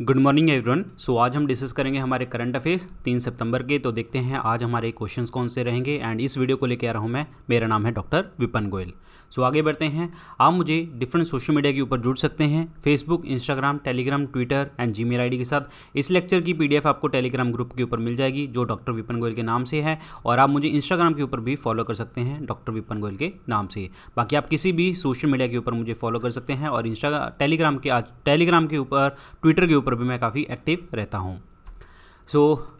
Good morning everyone so आज हम discuss करेंगे हमारे करंट अफेयर्स तीन सितंबर के तो देखते हैं आज हमारे क्वेश्चंस कौन से रहेंगे एंड इस वीडियो को लेकर आ रहा हूँ मैं मेरा नाम है doctor Vipin Goyal so so, आगे बढ़ते हैं आप मुझे डिफरेंट सोशल मीडिया के ऊपर जुड़ सकते हैं Facebook Instagram Telegram Twitter and Gmail के साथ इस लेक्चर की पी आपको टेलीग्राम ग्रुप के ऊपर मिल जाएगी जो डॉक्टर विपन गोयल के नाम से है और आप मुझे इंस्टाग्राम के ऊपर भी फॉलो कर सकते हैं डॉक्टर विपन गोयल के नाम से बाकी आप किसी भी सोशल मीडिया के ऊपर मुझे फॉलो कर सकते हैं और इंस्टा टेलीग्राम के आज टेलीग्राम के ऊपर ट्विटर के ऊपर ऊपर भी मैं काफ़ी एक्टिव रहता हूँ सो so,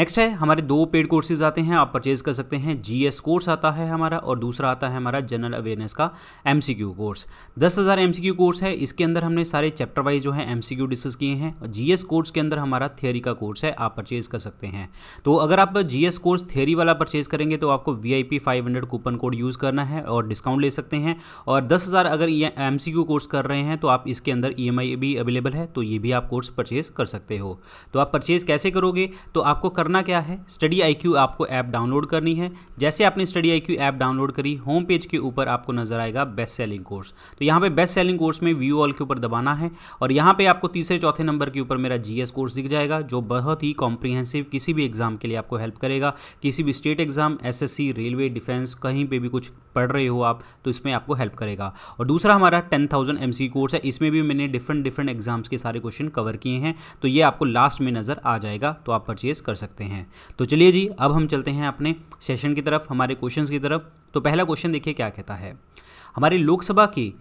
नेक्स्ट है हमारे दो पेड कोर्सेज आते हैं आप परचेज कर सकते हैं जीएस कोर्स आता है हमारा और दूसरा आता है हमारा जनरल अवेयरनेस का एमसीक्यू कोर्स दस हज़ार एम कोर्स है इसके अंदर हमने सारे चैप्टर वाइज जो है एम डिस्कस किए हैं और जी कोर्स के अंदर हमारा थियोरी का कोर्स है आप परचेज कर सकते हैं तो अगर आप जी कोर्स थियोरी वाला परचेज करेंगे तो आपको V I coupon code use करना है और डिस्काउंट ले सकते हैं और दस हज़ार अगर एम कोर्स कर रहे हैं तो आप इसके अंदर ई e भी अवेलेबल है तो ये भी आप कोर्स परचेज कर सकते हो तो आप परचेज कैसे करोगे तो आपको करना करना क्या है स्टडी आई आपको ऐप डाउनलोड करनी है जैसे आपने स्टडी आई ऐप डाउनलोड करी होम पेज के ऊपर आपको नजर आएगा बेस्ट सेलिंग कोर्स तो यहाँ पे बेस्ट सेलिंग कोर्स में व्यू ऑल के ऊपर दबाना है और यहाँ पे आपको तीसरे चौथे नंबर के ऊपर मेरा जीएस कोर्स दिख जाएगा जो बहुत ही कॉम्प्रीहेंसिव किसी भी एग्जाम के लिए आपको हेल्प करेगा किसी भी state exam C railway defence कहीं पर भी कुछ पढ़ रहे हो आप तो इसमें आपको हेल्प करेगा और दूसरा हमारा टेन थाउजेंड एम कोर्स है इसमें भी मैंने डिफरेंट डिफरेंट एग्जाम्स के सारे क्वेश्चन कवर किए हैं तो ये आपको लास्ट में नजर आ जाएगा तो आप परचेज कर सकते सकते हैं तो चलिए जी अब हम चलते हैं अपने सेशन की तरफ हमारे क्वेश्चन की तरफ तो पहला क्वेश्चन देखिए क्या कहता है हमारे लोकसभा की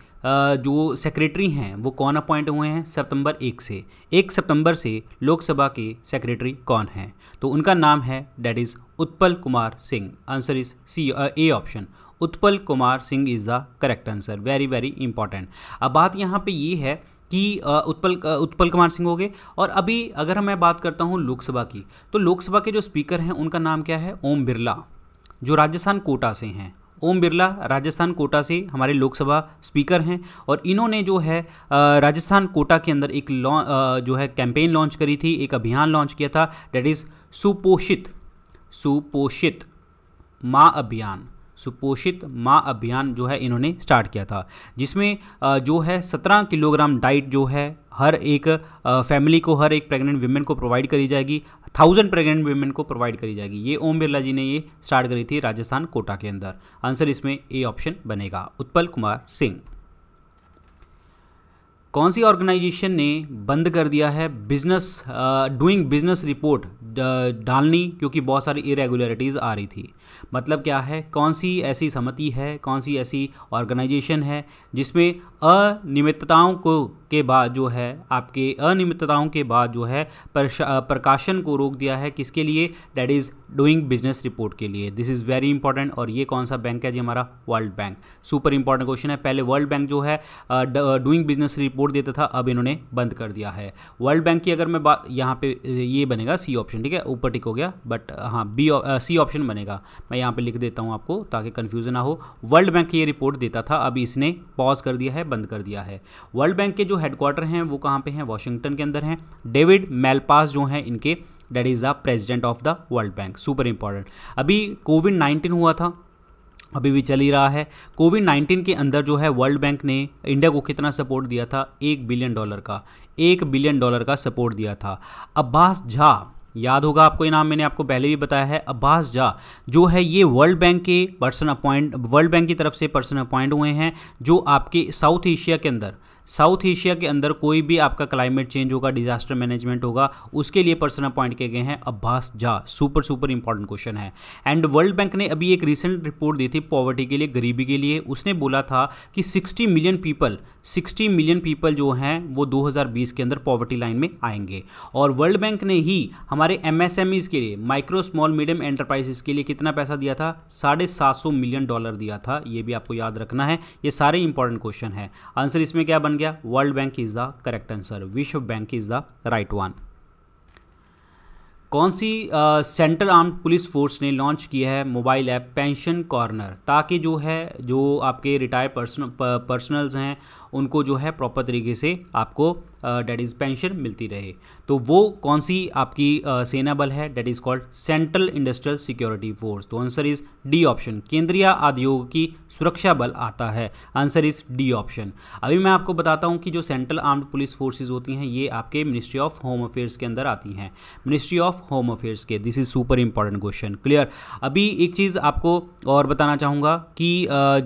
जो सेक्रेटरी हैं वो कौन अपॉइंट हुए हैं सितंबर एक से एक सितंबर से लोकसभा के सेक्रेटरी कौन हैं तो उनका नाम है that is Utpal Kumar Singh answer is C A option Utpal Kumar Singh is the correct answer very very important अब बात यहाँ पे ये है कि उत्पल उत्पल कुमार सिंह हो गए और अभी अगर मैं बात करता हूँ लोकसभा की तो लोकसभा के जो स्पीकर हैं उनका नाम क्या है ओम बिरला जो राजस्थान कोटा से हैं ओम बिरला राजस्थान कोटा से हमारे लोकसभा स्पीकर हैं और इन्होंने जो है राजस्थान कोटा के अंदर एक जो है कैंपेन लॉन्च करी थी एक अभियान लॉन्च किया था डेट इज़ सुपोषित सुपोषित माँ अभियान सुपोषित माँ अभियान जो है इन्होंने स्टार्ट किया था जिसमें जो है सत्रह किलोग्राम डाइट जो है हर एक फैमिली को हर एक प्रेग्नेंट वीमेन को प्रोवाइड करी जाएगी थाउजेंड प्रेग्नेंट वीमेन को प्रोवाइड करी जाएगी ये ओम बिरला जी ने ये स्टार्ट करी थी राजस्थान कोटा के अंदर आंसर इसमें ए ऑप्शन बनेगा उत्पल कुमार सिंह कौन सी ऑर्गेनाइजेशन ने बंद कर दिया है बिजनेस डूइंग बिजनेस रिपोर्ट डालनी क्योंकि बहुत सारी इरेगुलरिटीज़ आ रही थी मतलब क्या है कौन सी ऐसी समिति है कौन सी ऐसी ऑर्गेनाइजेशन है जिसमें अनियमितताओं को के बाद जो है आपके अनियमितताओं के बाद जो है प्रकाशन को रोक दिया है किसके लिए that is doing business report के लिए दिस इज़ वेरी इंपॉर्टेंट और ये कौन सा बैंक है जी हमारा world bank super important question है पहले वर्ल्ड बैंक जो है डूइंग बिजनेस रिपोर्ट देता था अब इन्होंने बंद कर दिया है वर्ल्ड बैंक की अगर मैं बात यहाँ पे ये बनेगा सी ऑप्शन ठीक है ऊपर टिक हो गया बट हाँ बी सी ऑप्शन बनेगा मैं यहाँ पर लिख देता हूँ आपको ताकि कन्फ्यूजन ना हो वर्ल्ड बैंक ये रिपोर्ट देता था अब इसने पॉज कर दिया है बंद कर दिया है वर्ल्ड बैंक के जो हेडक्वार्टर हैं वो कहाँ पे हैं वॉशिंगटन के अंदर हैं डेविड मेलपास जो हैं इनके that is the president of the world bank super important अभी कोविड नाइन्टीन हुआ था अभी भी चल ही रहा है कोविड 19 के अंदर जो है वर्ल्ड बैंक ने इंडिया को कितना सपोर्ट दिया था एक बिलियन डॉलर का एक बिलियन डॉलर का सपोर्ट दिया था अब्बास झा याद होगा आपको ये नाम मैंने आपको पहले भी बताया है अब्बास जा जो है ये वर्ल्ड बैंक के पर्सन अपॉइंट वर्ल्ड बैंक की तरफ से पर्सन अपॉइंट हुए हैं जो आपके साउथ एशिया के अंदर साउथ एशिया के अंदर कोई भी आपका क्लाइमेट चेंज होगा डिजास्टर मैनेजमेंट होगा उसके लिए पर्सन अपॉइंट किए गए हैं अब्बास जा सुपर सुपर इंपॉर्टेंट क्वेश्चन है एंड वर्ल्ड बैंक ने अभी एक रिसेंट रिपोर्ट दी थी पॉवर्टी के लिए गरीबी के लिए उसने बोला था कि 60 मिलियन पीपल 60 मिलियन पीपल जो हैं वो 2020 के अंदर पॉवर्टी लाइन में आएंगे और वर्ल्ड बैंक ने ही हमारे एम के लिए माइक्रो स्मॉल मीडियम एंटरप्राइजेस के लिए कितना पैसा दिया था साढ़े मिलियन डॉलर दिया था ये भी आपको याद रखना है ये सारे इंपॉर्टेंट क्वेश्चन है आंसर इसमें क्या बन गया world bank is the correct answer विश्व bank is the right one कौन सी सेंट्रल आर्म पुलिस फोर्स ने लॉन्च किया है मोबाइल ऐप पेंशन कॉर्नर ताकि जो है जो आपके रिटायर्ड पर्सन पर्सनल्स हैं उनको जो है प्रॉपर तरीके से आपको डेट इज़ पेंशन मिलती रहे तो वो कौन सी आपकी सेना बल है that is called central industrial security force तो आंसर इज़ डी ऑप्शन केंद्रीय आयोग की सुरक्षा बल आता है आंसर इज़ डी ऑप्शन अभी मैं आपको बताता हूँ कि जो सेंट्रल आर्म्ड पुलिस फोर्सेज होती हैं ये आपके मिनिस्ट्री ऑफ होम अफेयर्स के अंदर आती हैं मिनिस्ट्री ऑफ होम अफेयर्स के this is super important question clear अभी एक चीज़ आपको और बताना चाहूँगा कि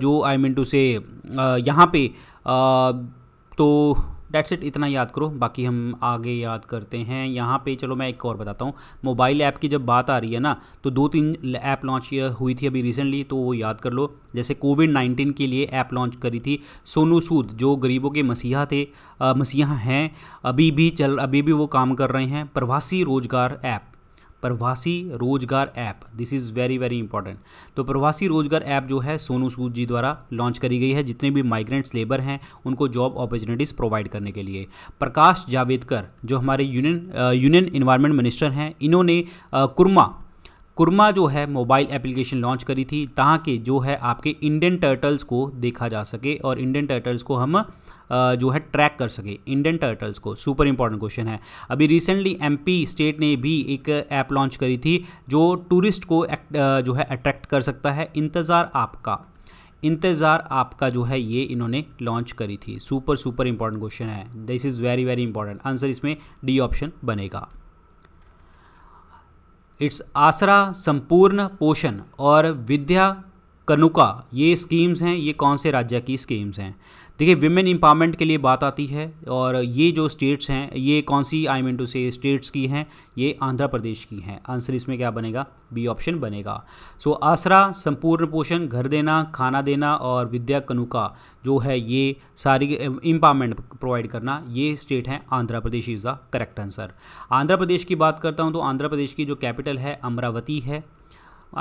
जो आई मीन टू से यहाँ पे तो डेट्स इट इतना याद करो बाकी हम आगे याद करते हैं यहाँ पे चलो मैं एक और बताता हूँ मोबाइल ऐप की जब बात आ रही है ना तो दो तीन ऐप लॉन्च हुई थी अभी रिसेंटली तो वो याद कर लो जैसे कोविड नाइन्टीन के लिए ऐप लॉन्च करी थी सोनू सूद जो गरीबों के मसीहा थे मसीहा हैं अभी भी चल अभी भी वो काम कर रहे हैं प्रवासी रोजगार ऐप प्रवासी रोजगार app this is very very important तो प्रवासी रोजगार ऐप जो है सोनू सूद जी द्वारा लॉन्च करी गई है जितने भी माइग्रेंट्स लेबर हैं उनको जॉब अपॉर्चुनिटीज़ प्रोवाइड करने के लिए प्रकाश जावेदकर जो हमारे यूनियन यूनियन इन्वायरमेंट मिनिस्टर हैं इन्होंने कुरमा कुरमा जो है मोबाइल एप्लीकेशन लॉन्च करी थी ताकि जो है आपके इंडियन टर्टल्स को देखा जा सके और इंडियन टर्टल्स को हम जो है ट्रैक कर सके इंडियन टर्टल्स को सुपर इंपॉर्टेंट क्वेश्चन है अभी रिसेंटली एमपी स्टेट ने भी एक ऐप लॉन्च करी थी जो टूरिस्ट को जो है अट्रैक्ट कर सकता है इंतज़ार आपका इंतज़ार आपका जो है ये इन्होंने लॉन्च करी थी सुपर सुपर इंपॉर्टेंट क्वेश्चन है this is very very important answer इसमें डी ऑप्शन बनेगा इट्स आसरा संपूर्ण पोषण और विद्या कनुका ये स्कीम्स हैं ये कौन से राज्य की स्कीम्स हैं देखिए विमेन एम्पावरमेंट के लिए बात आती है और ये जो स्टेट्स हैं ये कौन सी आई मीन टू से स्टेट्स की हैं ये आंध्र प्रदेश की हैं आंसर इसमें क्या बनेगा बी ऑप्शन बनेगा सो so, आसरा संपूर्ण पोषण घर देना खाना देना और विद्या कनुका जो है ये सारी इम्पावरमेंट प्रोवाइड करना ये स्टेट है Andhra Pradesh is the correct answer Andhra Pradesh की बात करता हूँ तो आंध्र प्रदेश की जो कैपिटल है अमरावती है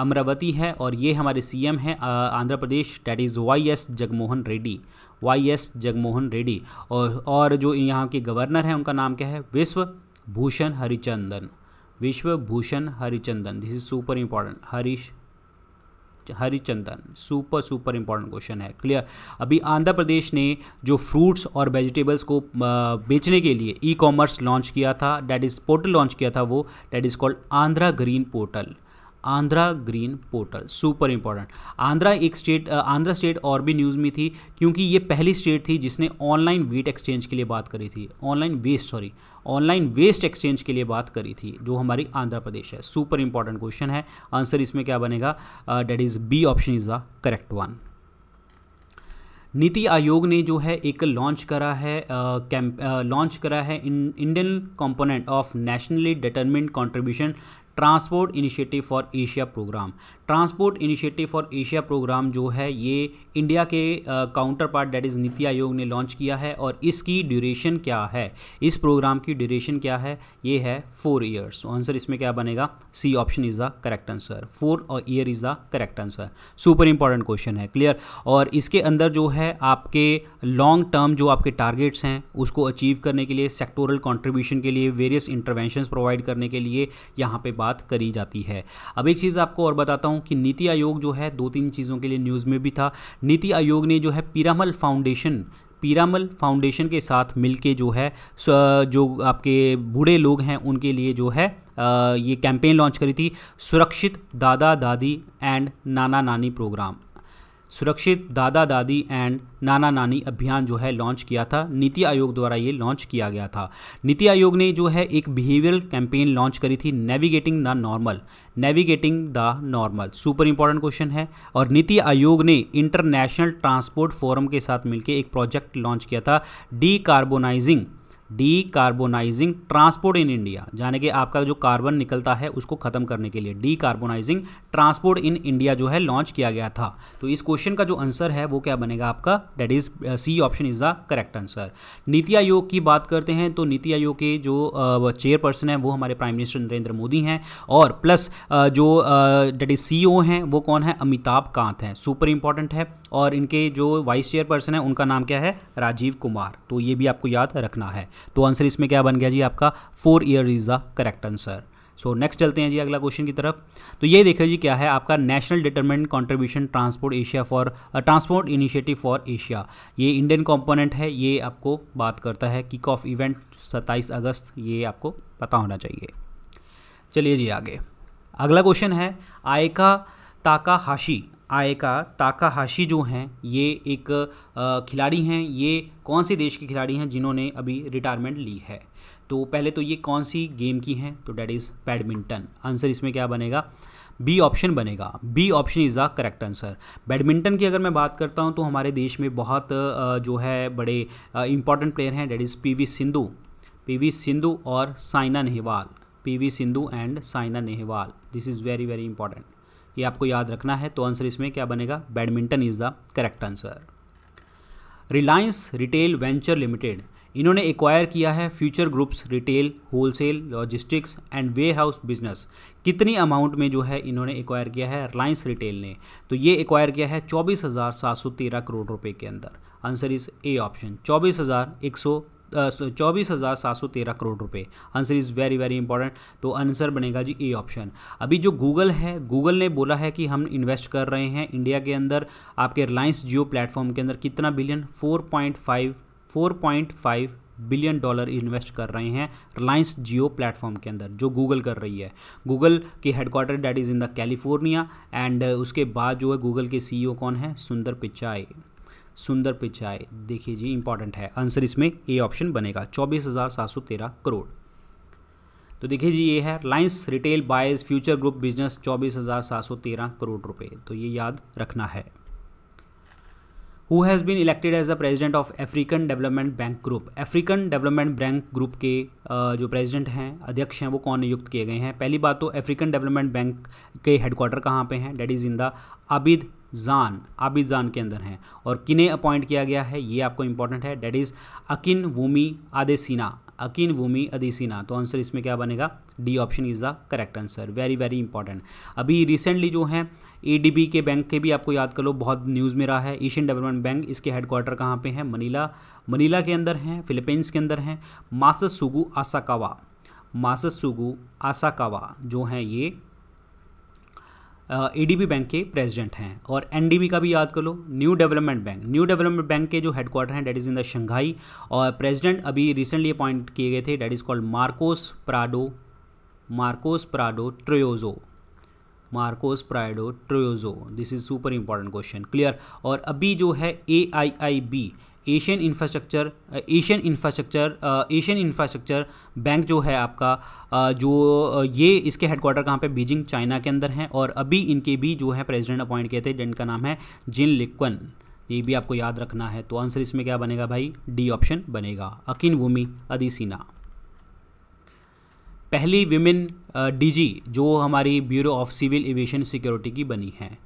अमरावती है और ये हमारे सीएम हैं Andhra Pradesh that is Y S Jaganmohan Reddy Y S Jaganmohan Reddy और और जो यहाँ के गवर्नर हैं उनका नाम क्या है विश्व Bhushan Harichandan Vishwa Bhushan Harichandan this is super important Harish Harichandan super super important question है क्लियर अभी आंध्र प्रदेश ने जो फ्रूट्स और वेजिटेबल्स को बेचने के लिए ई कॉमर्स लॉन्च किया था डैट इज़ पोर्टल लॉन्च किया था वो that is called Andhra green portal Andhra green portal super important Andhra एक स्टेट आंध्रा स्टेट और भी न्यूज़ में थी क्योंकि ये पहली स्टेट थी जिसने ऑनलाइन वीट एक्सचेंज के लिए बात करी थी online waste sorry online waste exchange के लिए बात करी थी जो हमारी आंध्र प्रदेश है सुपर इंपॉर्टेंट क्वेश्चन है आंसर इसमें क्या बनेगा that is B option is the correct one NITI Aayog ने जो है एक लॉन्च करा है कैंप लॉन्च करा है Indian component of nationally determined contribution transport initiative for Asia programme transport initiative for Asia programme जो है ये इंडिया के काउंटर पार्ट डेट इज़ नीति आयोग ने लॉन्च किया है और इसकी ड्यूरेशन क्या है इस प्रोग्राम की ड्यूरेशन क्या है ये है फोर ईयर्स आंसर इसमें क्या बनेगा C option is the correct answer four और year is the correct answer super important question है क्लियर और इसके अंदर जो है आपके लॉन्ग टर्म जो आपके टारगेट्स हैं उसको अचीव करने के लिए सेक्टोरल कॉन्ट्रीब्यूशन के लिए वेरियस इंटरवेंशन प्रोवाइड करने के लिए यहाँ पे बात करी जाती है अब एक चीज़ आपको और बताता हूँ कि नीति आयोग जो है दो तीन चीज़ों के लिए न्यूज़ में भी था नीति आयोग ने जो है पीरामल फाउंडेशन पीरामल फाउंडेशन के साथ मिलके जो है जो आपके बूढ़े लोग हैं उनके लिए जो है ये कैंपेन लॉन्च करी थी सुरक्षित दादा दादी एंड नाना नानी प्रोग्राम सुरक्षित दादा दादी एंड नाना नानी अभियान जो है लॉन्च किया था नीति आयोग द्वारा ये लॉन्च किया गया था नीति आयोग ने जो है एक बिहेवियरल कैंपेन लॉन्च करी थी navigating the normal navigating the normal super important question है और नीति आयोग ने इंटरनेशनल ट्रांसपोर्ट फोरम के साथ मिलकर एक प्रोजेक्ट लॉन्च किया था decarbonising decarbonising transport in India यानी कि आपका जो कार्बन निकलता है उसको खत्म करने के लिए decarbonising transport in India जो है लॉन्च किया गया था तो इस क्वेश्चन का जो आंसर है वो क्या बनेगा आपका that is C option is the correct answer NITI Aayog की बात करते हैं तो नीति आयोग के जो चेयरपर्सन uh, है वो हमारे प्राइम मिनिस्टर नरेंद्र मोदी हैं और प्लस uh, जो डेट इज सी हैं वो कौन है अमिताभ कांत हैं सुपर इंपॉर्टेंट है और इनके जो वाइस चेयरपर्सन है उनका नाम क्या है राजीव कुमार तो ये भी आपको याद रखना है तो आंसर इसमें क्या बन गया जी आपका four year is the correct answer so so, next चलते हैं जी अगला क्वेश्चन की तरफ तो ये देखिए जी क्या है आपका national determined contribution transport Asia for transport initiative for Asia ये इंडियन कंपोनेंट है ये आपको बात करता है किक ऑफ इवेंट 27 अगस्त ये आपको पता होना चाहिए चलिए जी आगे अगला क्वेश्चन है आयका ताका हाशी आएका ताकाहाशी जो हैं ये एक खिलाड़ी हैं ये कौन से देश के खिलाड़ी हैं जिन्होंने अभी रिटायरमेंट ली है तो पहले तो ये कौन सी गेम की हैं तो डैट इज़ बैडमिंटन आंसर इसमें क्या बनेगा बी ऑप्शन बनेगा B option is the correct answer badminton की अगर मैं बात करता हूँ तो हमारे देश में बहुत जो है बड़े इंपॉर्टेंट प्लेयर हैं that is P Sindhu P Sindhu और Saina Nehwal P Sindhu and Saina Nehwal this is very very important ये आपको याद रखना है तो आंसर इसमें क्या बनेगा badminton is the correct answer Reliance retail venture limited इन्होंने एक्वायर किया है future groups retail wholesale logistics and warehouse business कितनी अमाउंट में जो है इन्होंने एक्वायर किया है रिलायंस रिटेल ने तो ये एक्वायर किया है चौबीस हज़ार सात सौ तेरह करोड़ रुपए के अंदर आंसर इज ए ऑप्शन चौबीस हज़ार एक सौ चौबीस हज़ार सात सौ तेरह करोड़ रुपए answer is very very important तो आंसर बनेगा जी ए ऑप्शन अभी जो गूगल है गूगल ने बोला है कि हम इन्वेस्ट कर रहे हैं इंडिया के अंदर आपके रिलायंस जियो प्लेटफॉर्म के अंदर कितना billion four point five four point five billion dollar invest कर रहे हैं रिलायंस जियो प्लेटफॉर्म के अंदर जो गूगल कर रही है गूगल के headquarter that is in the California and उसके बाद जो है गूगल के सीईओ कौन है सुंदर पिचाई सुंदर पिचाई देखिए जी इंपॉर्टेंट है आंसर इसमें ए ऑप्शन बनेगा चौबीस हज़ार सात सौ तेरह करोड़ तो देखिए जी ये है Reliance Retail buys Future Group business चौबीस हज़ार सात सौ तेरह करोड़ रुपए तो ये याद रखना है who has been elected as a president of African Development Bank Group African Development Bank Group के जो प्रेजिडेंट हैं अध्यक्ष हैं वो कौन नियुक्त किए गए हैं पहली बात तो अफ्रीकन डेवलपमेंट बैंक के हेडक्वार्टर कहाँ पे हैं that is in the Abidjan Abid जान के अंदर हैं और किन्हें अपॉइंट किया गया है ये आपको इंपॉर्टेंट है that is Akinwumi Adesina Akinwumi Adesina तो आंसर इसमें क्या बनेगा D option is the correct answer very very important अभी रिसेंटली जो है ए के बैंक के भी आपको याद कर लो बहुत न्यूज़ में रहा है एशियन डेवलपमेंट बैंक इसके हेडक्वार्टर कहाँ पे हैं मनीला मनीला के अंदर हैं फिलीपींस के अंदर हैं सुगु आसाकावा सुगु आसाकावा जो हैं ये ईडीबी बैंक के प्रेसिडेंट हैं और एनडीबी का भी याद कर लो New Development Bank New Development Bank के जो हेडक्वार्टर हैं that is in the Shanghai और प्रेसिडेंट अभी रिसेंटली अपॉइंट किए गए थे that is called Marcos Prado Marcos Prado Troyjo Marcos Prado Troyjo this is super important question clear और अभी जो है A I I B Asian Infrastructure Asian Infrastructure Asian Infrastructure Bank जो है आपका uh, जो uh, ये इसके हेडक्वार्टर कहाँ पे बीजिंग चाइना के अंदर हैं और अभी इनके भी जो है प्रेसिडेंट अपॉइंट किए थे जिनका नाम है जिन लिक्वन ये भी आपको याद रखना है तो आंसर इसमें क्या बनेगा भाई डी ऑप्शन बनेगा अकीन भूमि अधिसीना पहली विमेन डीजी uh, जो हमारी Bureau of Civil Aviation Security की बनी है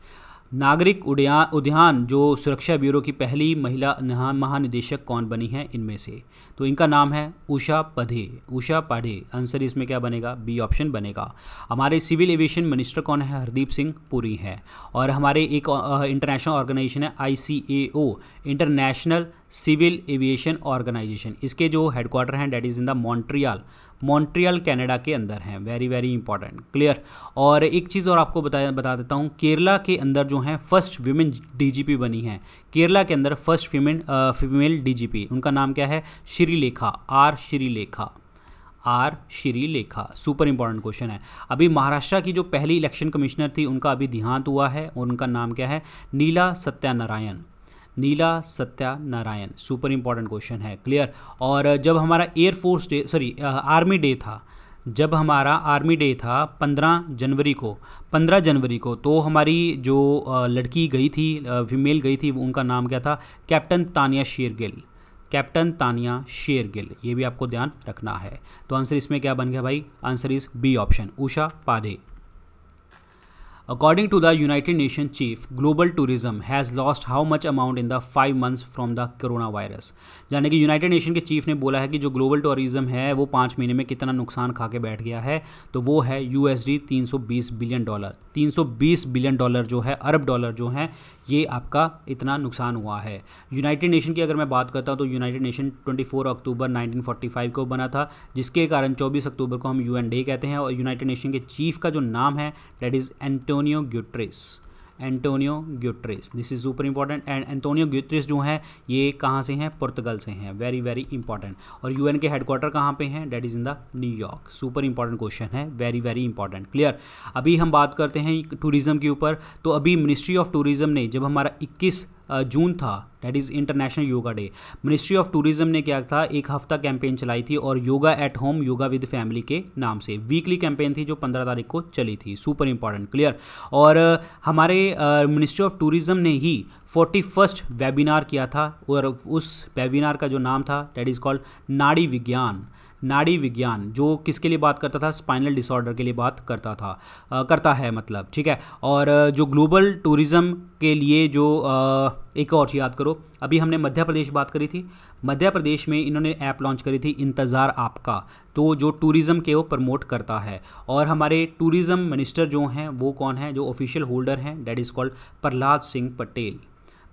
नागरिक उड्यान उद्यान जो सुरक्षा ब्यूरो की पहली महिला महानिदेशक कौन बनी है इनमें से तो इनका नाम है उषा पधे उषा पाढ़े आंसर इसमें क्या बनेगा बी ऑप्शन बनेगा हमारे सिविल एविएशन मिनिस्टर कौन है हरदीप सिंह पुरी हैं और हमारे एक इंटरनेशनल ऑर्गेनाइजेशन है I International Civil Aviation Organisation इसके जो हेडक्वार्टर हैं that is in the Montreal Montreal Canada के अंदर हैं वेरी वेरी इंपॉर्टेंट क्लियर और एक चीज़ और आपको बता बता देता हूँ केरला के अंदर जो है फर्स्ट वीमेन डीजीपी बनी है केरला के अंदर फर्स्ट फीमेन फीमेल डीजीपी उनका नाम क्या है Sreelekha R Sreelekha R Sreelekha super important question है अभी महाराष्ट्र की जो पहली इलेक्शन कमिश्नर थी उनका अभी देहांत हुआ है और उनका नाम क्या है Neela Satyanarayana Neela Satyanarayana super important question है क्लियर और जब हमारा air force day sorry army day था जब हमारा आर्मी डे था 15 जनवरी को 15 जनवरी को तो हमारी जो लड़की गई थी फीमेल गई थी उनका नाम क्या था कैप्टन तानिया शेरगिल कैप्टन तानिया शेरगिल ये भी आपको ध्यान रखना है तो आंसर इसमें क्या बन गया भाई answer is B option Usha Padhee According to the United Nations chief, global tourism has lost how much amount in the five months from the coronavirus. यानी कि यूनाइटेड नेशन के चीफ ने बोला है कि जो ग्लोबल टूरिज्म है वो पाँच महीने में कितना नुकसान खा के बैठ गया है तो वो है यू एस डी तीन सौ बीस बिलियन डॉलर तीन सौ बीस बिलियन डॉलर जो है अरब डॉलर जो है ये आपका इतना नुकसान हुआ है यूनाइटेड नेशन की अगर मैं बात करता हूँ तो United Nation twenty four October nineteen forty five को बना था जिसके कारण चौबीस अक्टूबर को हम यू एन डे कहते हैं और यूनाइटेड नेशन के चीफ का जो नाम है that is Anto Antonio Guterres Antonio Guterres this is super important and Antonio Guterres जो है ये कहाँ से हैं पुर्तगाल से हैं वेरी वेरी इंपॉर्टेंट और यूएन के हेडक्वार्टर कहाँ पे हैं that is in the New York super important question है वेरी वेरी इंपॉर्टेंट क्लियर अभी हम बात करते हैं टूरिज़्म के ऊपर तो अभी मिनिस्ट्री ऑफ टूरिज़्म ने जब हमारा इक्कीस जून था that is International Yoga Day ministry of tourism ने क्या था एक हफ्ता कैंपेन चलाई थी और yoga at home yoga with family के नाम से वीकली कैंपेन थी जो पंद्रह तारीख को चली थी सुपर इंपॉर्टेंट क्लियर और हमारे मिनिस्ट्री ऑफ टूरिज्म ने ही फोर्टी फर्स्ट वेबिनार किया था और उस वेबिनार का जो नाम था डेट इज़ कॉल्ड नाड़ी विज्ञान नाड़ी विज्ञान जो किसके लिए बात करता था स्पाइनल डिसऑर्डर के लिए बात करता था आ, करता है मतलब ठीक है और जो ग्लोबल टूरिज़्म के लिए जो आ, एक और याद करो अभी हमने मध्य प्रदेश बात करी थी मध्य प्रदेश में इन्होंने ऐप लॉन्च करी थी इंतज़ार आपका तो जो टूरिज़्म के वो प्रमोट करता है और हमारे टूरिज़्म मिनिस्टर जो हैं वो कौन है जो ऑफिशियल होल्डर हैं that is called Prahlad Singh Patel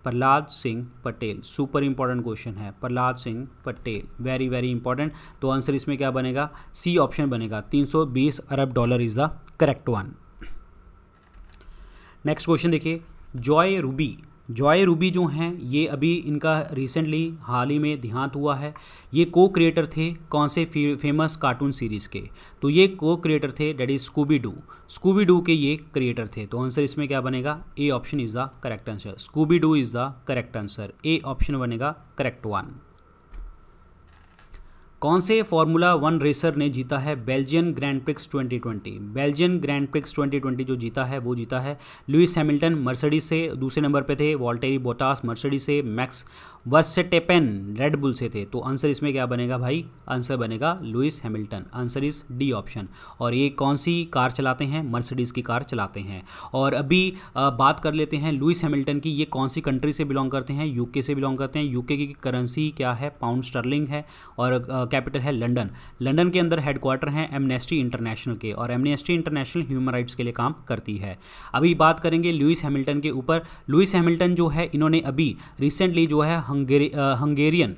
Prahlad Singh Patel super important question है Prahlad Singh Patel very very important तो आंसर इसमें क्या बनेगा सी ऑप्शन बनेगा 320 अरब dollar is the correct one next question देखिए जॉय रूबी जॉय रूबी जो हैं ये अभी इनका रिसेंटली हाल ही में देहांत हुआ है ये को क्रिएटर थे कौन से फेमस कार्टून सीरीज़ के तो ये को क्रिएटर थे that is Scooby Doo Scooby Doo के ये क्रिएटर थे तो आंसर इसमें क्या बनेगा A option is the correct answer Scooby Doo is the correct answer A option बनेगा करेक्ट वन कौन से फॉर्मूला वन रेसर ने जीता है Belgian Grand Prix 2020 Belgian Grand Prix 2020 जो जीता है वो जीता है लुइस हैमिल्टन मर्सडीज से दूसरे नंबर पे थे वॉल्टेरी बोटास मर्सडीज से मैक्स वर्सेटेपेन रेडबुल से थे तो आंसर इसमें क्या बनेगा भाई आंसर बनेगा Lewis Hamilton answer is D option और ये कौन सी कार चलाते हैं मर्सडीज़ की कार चलाते हैं और अभी बात कर लेते हैं लुइस हैमिल्टन की ये कौन सी कंट्री से बिलोंग करते हैं यूके से बिलोंग करते हैं यूके की करेंसी क्या है पाउंड स्टर्लिंग है और कैपिटल है लंडन लंडन के अंदर हेडक्वार्टर हैं एमनेस्टी इंटरनेशनल के और एमनेस्टी इंटरनेशनल ह्यूमन राइट्स के लिए काम करती है अभी बात करेंगे लुइस हैमिल्टन के ऊपर लुइस हैमिल्टन जो है इन्होंने अभी रिसेंटली जो है Hungary Hungarian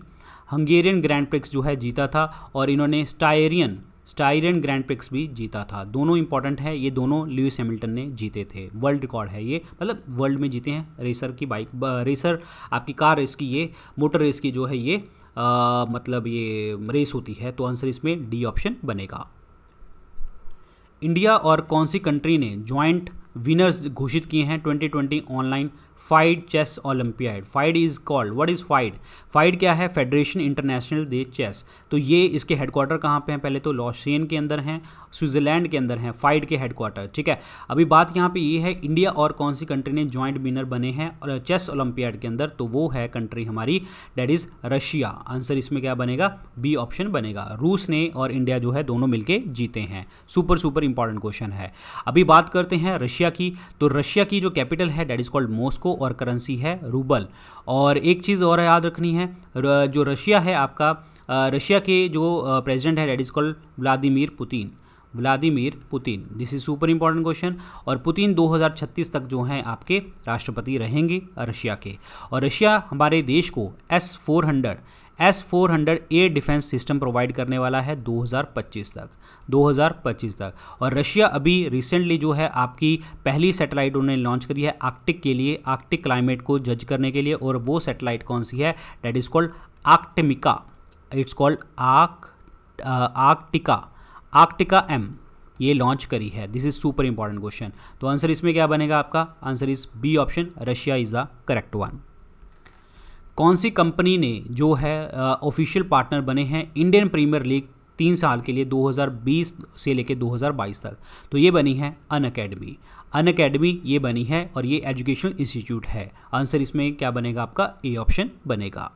Hungarian Grand Prix जो है जीता था और इन्होंने स्टायरियन स्टायरियन ग्रैंड प्रिक्स भी जीता था दोनों इंपॉर्टेंट है ये दोनों लुइस हैमिल्टन ने जीते थे वर्ल्ड रिकॉर्ड है ये मतलब वर्ल्ड में जीते हैं रेसर की बाइक रेसर आपकी कार रेस की ये मोटर रेस की जो है ये मतलब ये रेस होती है तो आंसर इसमें डी ऑप्शन बनेगा इंडिया और कौन सी कंट्री ने ज्वाइंट विनर्स घोषित किए हैं 2020 online FIDE chess Olympiad FIDE is called what is FIDE FIDE क्या है फेडरेशन इंटरनेशनल दे चेस तो ये इसके हेडक्वार्टर कहाँ पे हैं पहले तो लॉशियन के अंदर हैं स्विट्ज़रलैंड के अंदर हैं फाइड के हेडक्वार्टर ठीक है अभी बात यहाँ पे ये है इंडिया और कौन सी कंट्री ने ज्वाइंट विनर बने हैं और चेस ओलंपियाड के अंदर तो वो है कंट्री हमारी डेट इज़ रशिया आंसर इसमें क्या बनेगा बी ऑप्शन बनेगा रूस ने और इंडिया जो है दोनों मिलकर जीते हैं सुपर सुपर इंपॉर्टेंट क्वेश्चन है अभी बात करते हैं रशिया की तो रशिया की जो कैपिटल है that is called Moscow Moscow और करेंसी है रूबल और एक चीज़ और याद रखनी है जो रशिया है आपका रशिया के जो प्रेसिडेंट है that is called Vladimir Putin Vladimir Putin this is super important question और पुतिन 2036 तक जो हैं आपके राष्ट्रपति रहेंगे रशिया के और रशिया हमारे देश को S four hundred S four hundred a defence system provide करने वाला है 2025 तक 2025 तक और रशिया अभी रिसेंटली जो है आपकी पहली सैटेलाइट उन्होंने लॉन्च करी है आर्कटिक के लिए आर्कटिक क्लाइमेट को जज करने के लिए और वो सैटेलाइट कौन सी है that is called Arktika it's called ark Arktika Arktika M ये लॉन्च करी है this is super important question तो आंसर इसमें क्या बनेगा आपका answer is B option Russia is the correct one कौन सी कंपनी ने जो है ऑफिशियल पार्टनर बने हैं इंडियन प्रीमियर लीग तीन साल के लिए 2020 से लेकर 2022 तक तो ये बनी है अन अकेडमी अन अकेडमी ये बनी है और ये एजुकेशनल इंस्टीट्यूट है आंसर इसमें क्या बनेगा आपका ए ऑप्शन बनेगा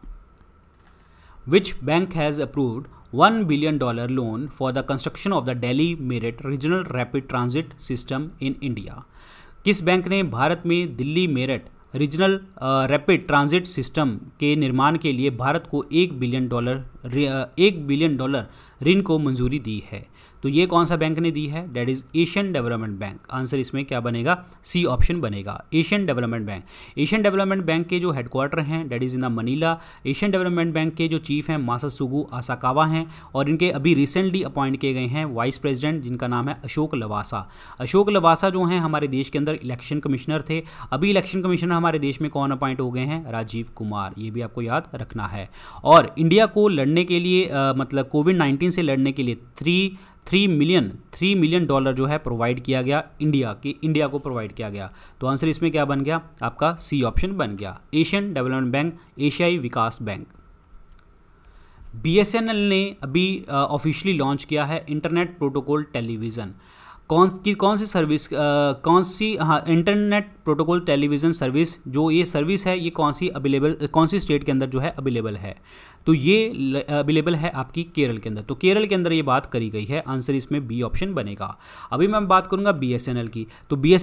which bank has approved one billion dollar loan for the construction of the Delhi Meerut regional rapid transit system in India किस बैंक ने भारत में Delhi Meerut regional rapid transit system के निर्माण के लिए भारत को एक बिलियन डॉलर एक बिलियन डॉलर ऋण को मंजूरी दी है तो ये कौन सा बैंक ने दी है that is Asian Development Bank answer इसमें क्या बनेगा सी ऑप्शन बनेगा Asian Development Bank Asian Development Bank के जो हेडक्वार्टर हैं that is in the Manila Asian Development Bank के जो चीफ हैं सुगु आसाकावा हैं और इनके अभी रिसेंटली अपॉइंट किए गए हैं वाइस प्रेसिडेंट जिनका नाम है अशोक लवासा अशोक लवासा जो हैं हमारे देश के अंदर इलेक्शन कमिश्नर थे अभी इलेक्शन कमिश्नर हमारे देश में कौन अपॉइंट हो गए हैं राजीव कुमार ये भी आपको याद रखना है और इंडिया को लड़ने के लिए आ, मतलब कोविड नाइन्टीन से लड़ने के लिए three three million three million dollar जो है प्रोवाइड किया गया इंडिया की इंडिया को प्रोवाइड किया गया तो आंसर इसमें क्या बन गया आपका सी ऑप्शन बन गया एशियन डेवलपमेंट बैंक एशियाई विकास बैंक बी ने अभी ऑफिशियली लॉन्च किया है इंटरनेट प्रोटोकॉल टेलीविज़न कौन की कौन सी सर्विस आ, कौन सी हाँ इंटरनेट प्रोटोकॉल टेलीविज़न सर्विस जो ये सर्विस है ये कौन सी अवेलेबल कौन सी स्टेट के अंदर जो है अवेलेबल है तो ये अवेलेबल है आपकी केरल के अंदर तो केरल के अंदर ये बात करी गई है आंसर इसमें बी ऑप्शन बनेगा अभी मैं बात करूँगा बी की तो बी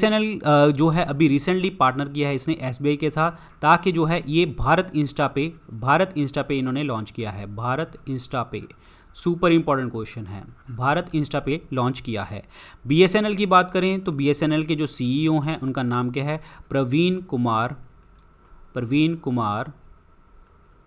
जो है अभी रिसेंटली पार्टनर किया है इसने एस के था ताकि जो है ये भारत इंस्टा पे भारत इंस्टा पे इन्होंने लॉन्च किया है Bharat Insta pay super important question है भारत इंस्टा पे लॉन्च किया है बीएसएनएल की बात करें तो बीएसएनएल के जो सीईओ e हैं उनका नाम क्या है Praveen Kumar Praveen Kumar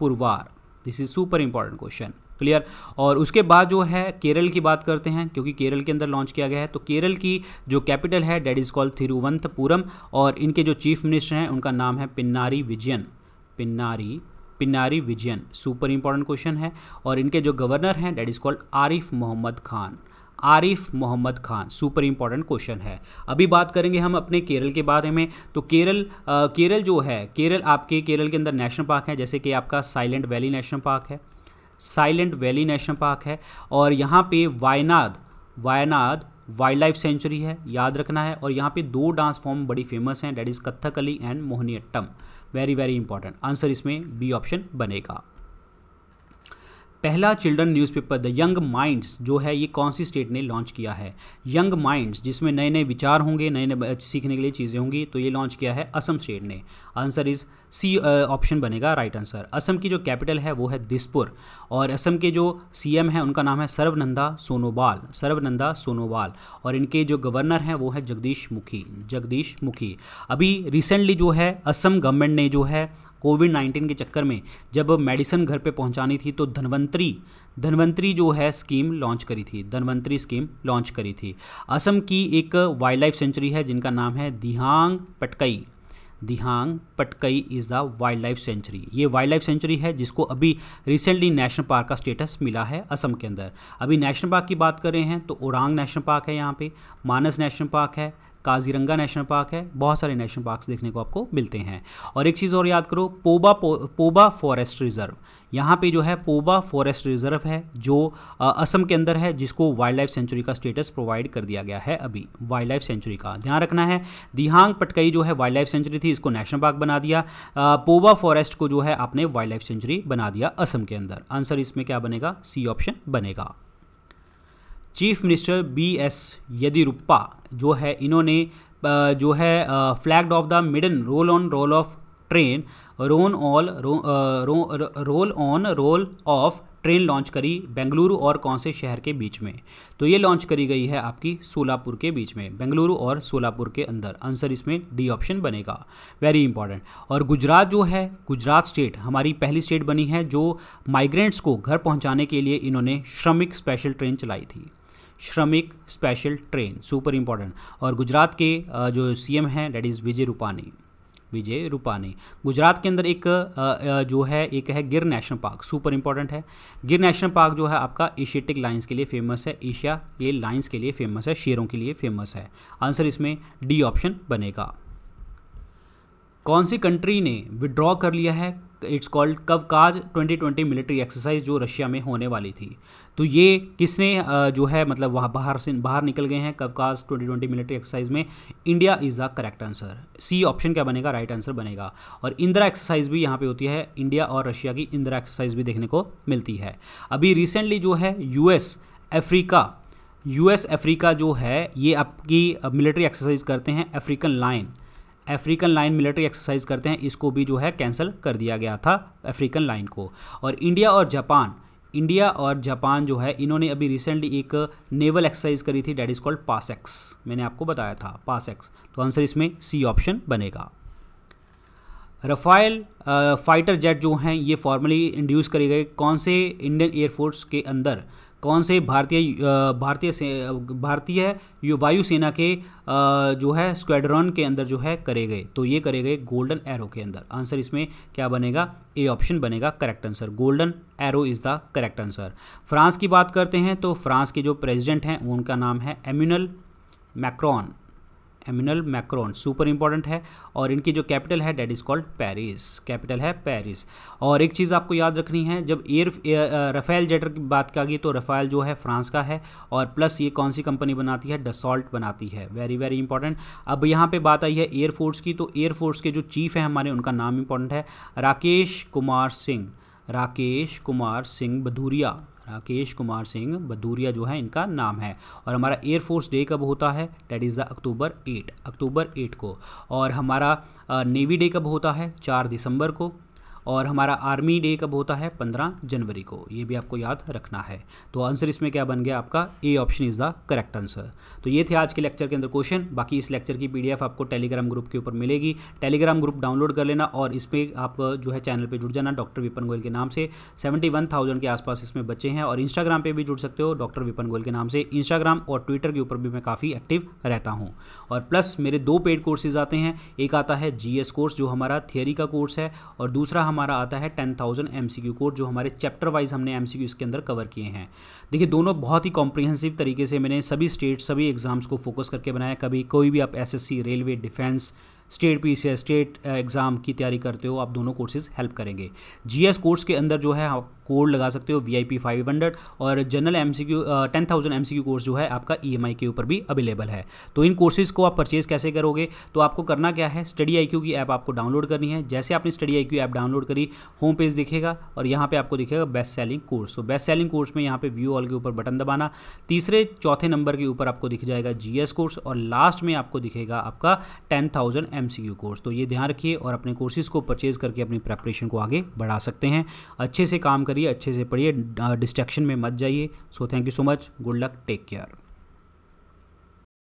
Purwar this is super important question clear और उसके बाद जो है केरल की बात करते हैं क्योंकि केरल के अंदर लॉन्च किया गया है तो केरल की जो कैपिटल है डेट इज़ कॉल्ड थिरुवंतपुरम और इनके जो चीफ मिनिस्टर हैं उनका नाम है Pinarayi Vijayan Pinarayi Pinarayi Vijayan super important question है और इनके जो गवर्नर हैं that is called Arif Mohammad Khan Arif Mohammad Khan super important question है अभी बात करेंगे हम अपने केरल के बारे में तो केरल आ, केरल जो है केरल आपके केरल के अंदर नेशनल पार्क है जैसे कि आपका साइलेंट वैली नेशनल पार्क है साइलेंट वैली नेशनल पार्क है और यहाँ पे Wayanad Wayanad wildlife sanctuary है याद रखना है और यहाँ पे दो डांस फॉर्म बड़ी फेमस हैं that is Kathakali and Mohiniyattam very very important answer इसमें बी ऑप्शन बनेगा पहला children newspaper the Young Minds जो है ये कौन सी स्टेट ने लॉन्च किया है यंग माइंड्स जिसमें नए नए विचार होंगे नए नए सीखने के लिए चीज़ें होंगी तो ये लॉन्च किया है असम स्टेट ने आंसर इज़ सी ऑप्शन बनेगा राइट आंसर असम की जो कैपिटल है वो है दिसपुर और असम के जो सीएम हैं उनका नाम है सर्वनंदा सोनोवाल सर्वनंदा सोनोवाल और इनके जो गवर्नर हैं वो है जगदीश मुखी जगदीश मुखी अभी रिसेंटली जो है असम गवर्नमेंट ने जो है कोविड नाइन्टीन के चक्कर में जब मेडिसिन घर पे पहुंचानी थी तो धनवंतरी धनवंतरी जो है स्कीम लॉन्च करी थी धनवंतरी स्कीम लॉन्च करी थी असम की एक वाइल्ड लाइफ सेंचुरी है जिनका नाम है Dehing Patkai Dehing Patkai is the wildlife sanctuary ये वाइल्ड लाइफ सेंचुरी है जिसको अभी रिसेंटली नेशनल पार्क का स्टेटस मिला है असम के अंदर अभी नेशनल पार्क की बात कर रहे हैं तो ओरांग नेशनल पार्क है यहाँ पे मानस नेशनल पार्क है काजीरंगा नेशनल पार्क है बहुत सारे नेशनल पार्क्स देखने को आपको मिलते हैं और एक चीज़ और याद करो पोबा पो, पोबा फॉरेस्ट रिजर्व यहाँ पे जो है पोबा फॉरेस्ट रिजर्व है जो असम के अंदर है जिसको वाइल्ड लाइफ सेंचुरी का स्टेटस प्रोवाइड कर दिया गया है अभी वाइल्ड लाइफ सेंचुरी का ध्यान रखना है दिहांग पटकई जो है वाइल्ड लाइफ सेंचुरी थी इसको नेशनल पार्क बना दिया आ, पोबा फॉरेस्ट को जो है आपने वाइल्ड लाइफ सेंचुरी बना दिया असम के अंदर आंसर इसमें क्या बनेगा सी ऑप्शन बनेगा chief minister B S Yediyurappa जो है इन्होंने जो है flagged off the maiden roll on roll off train roll all roll on roll off train launch करी बेंगलुरु और कौन से शहर के बीच में तो ये लॉन्च करी गई है आपकी सोलापुर के बीच में बेंगलुरु और सोलापुर के अंदर आंसर इसमें डी ऑप्शन बनेगा वेरी इंपॉर्टेंट और गुजरात जो है गुजरात स्टेट हमारी पहली स्टेट बनी है जो माइग्रेंट्स को घर पहुंचाने के लिए इन्होंने श्रमिक स्पेशल ट्रेन चलाई थी श्रमिक स्पेशल ट्रेन सुपर इम्पॉर्टेंट और गुजरात के जो सीएम हैं डैट इज़ विजय रूपानी विजय रूपानी गुजरात के अंदर एक जो है एक है गिर नेशनल पार्क सुपर इंपॉर्टेंट है गिर नेशनल पार्क जो है आपका एशियाटिक लाइन्स के लिए फेमस है एशिया के लाइन्स के लिए फेमस है शेरों के लिए फेमस है आंसर इसमें डी ऑप्शन बनेगा कौन सी कंट्री ने विड्रॉ कर लिया है it's called Kavkaz 2020 military exercise जो रशिया में होने वाली थी तो ये किसने जो है मतलब वहाँ बाहर से बाहर निकल गए हैं कवकाज 2020 मिलिट्री एक्सरसाइज में India is the correct answer C option क्या बनेगा राइट आंसर बनेगा और इंदिरा एक्सरसाइज भी यहाँ पे होती है इंडिया और रशिया की इंदिरा एक्सरसाइज भी देखने को मिलती है अभी रिसेंटली जो है एस अफ्रीका यूएस अफ्रीका जो है ये आपकी मिलिट्री एक्सरसाइज करते हैं African Lion African Lion military exercise करते हैं इसको भी जो है कैंसिल कर दिया गया था अफ्रीकन लाइन को और इंडिया और जापान इंडिया और जापान जो है इन्होंने अभी रिसेंटली एक नेवल एक्सरसाइज करी थी डैट इज़ कॉल्ड पासेक्स मैंने आपको बताया था पासेक्स तो आंसर इसमें सी ऑप्शन बनेगा रफाइल फाइटर जेट जो हैं ये फॉर्मली इंड्यूस करे गए कौन से इंडियन एयरफोर्स के अंदर कौन से भारतीय भारतीय से भारतीय वायुसेना के जो है स्क्वाड्रॉन के अंदर जो है करे गए तो ये करे गए गोल्डन एरो के अंदर आंसर इसमें क्या बनेगा ए ऑप्शन बनेगा correct answer golden arrow is the correct answer France की बात करते हैं तो फ्रांस के जो प्रेसिडेंट हैं उनका नाम है Emmanuel Macron Emmanuel Macron super important है और इनकी जो कैपिटल है that is called Paris capital है पेरिस और एक चीज़ आपको याद रखनी है जब एयर रफेल जेटर की बात कर गई तो रफेल जो है फ्रांस का है और प्लस ये कौन सी कंपनी बनाती है डसॉल्ट बनाती है वेरी वेरी इंपॉर्टेंट अब यहाँ पर बात आई है एयरफोर्स की तो एयरफोर्स के जो चीफ हैं हमारे उनका नाम इंपॉर्टेंट है राकेश कुमार सिंह राकेश कुमार सिंह भदूरिया राकेश कुमार सिंह भदूरिया जो है इनका नाम है और हमारा एयरफोर्स डे कब होता है that is the October eight October eight को और हमारा नेवी डे कब होता है चार दिसंबर को और हमारा आर्मी डे कब होता है पंद्रह जनवरी को ये भी आपको याद रखना है तो आंसर इसमें क्या बन गया आपका A option is the correct answer तो ये थे आज के लेक्चर के अंदर क्वेश्चन बाकी इस लेक्चर की पीडीएफ आपको टेलीग्राम ग्रुप के ऊपर मिलेगी टेलीग्राम ग्रुप डाउनलोड कर लेना और इसमें आप जो है चैनल पर जुड़ जाना डॉक्टर विपन गोयल के नाम से सेवेंटी वन थाउजेंड के आसपास इसमें बच्चे हैं और इंस्टाग्राम पर भी जुड़ सकते हो डॉक्टर विपन गोयल के नाम से इंस्टाग्राम और ट्विटर के ऊपर भी मैं काफ़ी एक्टिव रहता हूँ और प्लस मेरे दो पेड कोर्सेज आते हैं एक आता है जी कोर्स जो हमारा थियरी का कोर्स है और दूसरा हमारा हमारा आता है ten thousand M C Q code जो हमारे चैप्टर वाइज हमने एम सी क्यू इसके अंदर कवर किए हैं देखिए दोनों बहुत ही कॉम्प्रिहेंसिव तरीके से मैंने सभी स्टेट सभी एग्जाम्स को फोकस करके बनाया कभी कोई भी आप S S C railway defence state P state exam की तैयारी करते हो आप दोनों कोर्सेज हेल्प करेंगे जीएस कोर्स के अंदर जो है आप कोड लगा सकते हो V I P five hundred और general M C Q ten thousand M C Q course जो है आपका ई एम आई के ऊपर भी अवेलेबल है तो इन कोर्सेज़ को आप परचेज़ कैसे करोगे तो आपको करना क्या है स्टडी आई क्यू की ऐप आपको डाउनलोड करनी है जैसे आपने study I Q app download करी होम पेज दिखेगा और यहाँ पर आपको दिखेगा बेस्ट सेलिंग कोर्स तो बेस्ट सेलिंग कोर्स में यहाँ पे व्यू ऑल के ऊपर बटन दबाना तीसरे चौथे नंबर के ऊपर आपको दिख जाएगा जी एस कोर्स और लास्ट में आपको दिखेगा आपका ten thousand M C U course तो ये ध्यान रखिए और अपने कोर्सेज को परचेज करके अपनी प्रेपरेशन को आगे बढ़ा सकते हैं अच्छे से काम करिए अच्छे से पढ़िए डिस्ट्रैक्शन में मत जाइए so thank you so much good luck take care